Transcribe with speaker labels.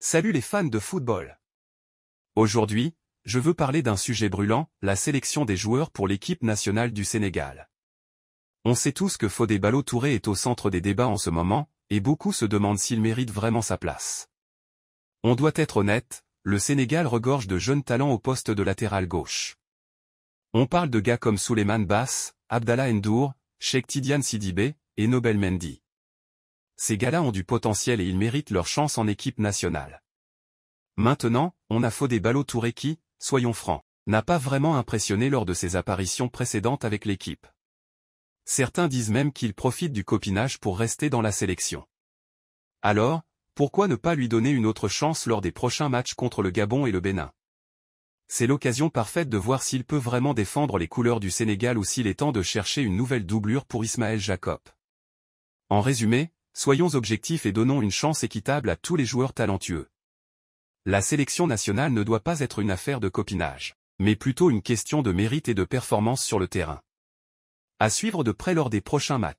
Speaker 1: Salut les fans de football. Aujourd'hui, je veux parler d'un sujet brûlant, la sélection des joueurs pour l'équipe nationale du Sénégal. On sait tous que Fodé Ballo-Touré est au centre des débats en ce moment, et beaucoup se demandent s'il mérite vraiment sa place. On doit être honnête, le Sénégal regorge de jeunes talents au poste de latéral gauche. On parle de gars comme Souleymane Bass, Abdallah Endour, Sheikh Tidiane Sidibé, et Nobel Mendy. Ces gars-là ont du potentiel et ils méritent leur chance en équipe nationale. Maintenant, on a des ballots touré qui, soyons francs, n'a pas vraiment impressionné lors de ses apparitions précédentes avec l'équipe. Certains disent même qu'il profite du copinage pour rester dans la sélection. Alors, pourquoi ne pas lui donner une autre chance lors des prochains matchs contre le Gabon et le Bénin C'est l'occasion parfaite de voir s'il peut vraiment défendre les couleurs du Sénégal ou s'il est temps de chercher une nouvelle doublure pour Ismaël Jacob. En résumé, Soyons objectifs et donnons une chance équitable à tous les joueurs talentueux. La sélection nationale ne doit pas être une affaire de copinage, mais plutôt une question de mérite et de performance sur le terrain. À suivre de près lors des prochains matchs.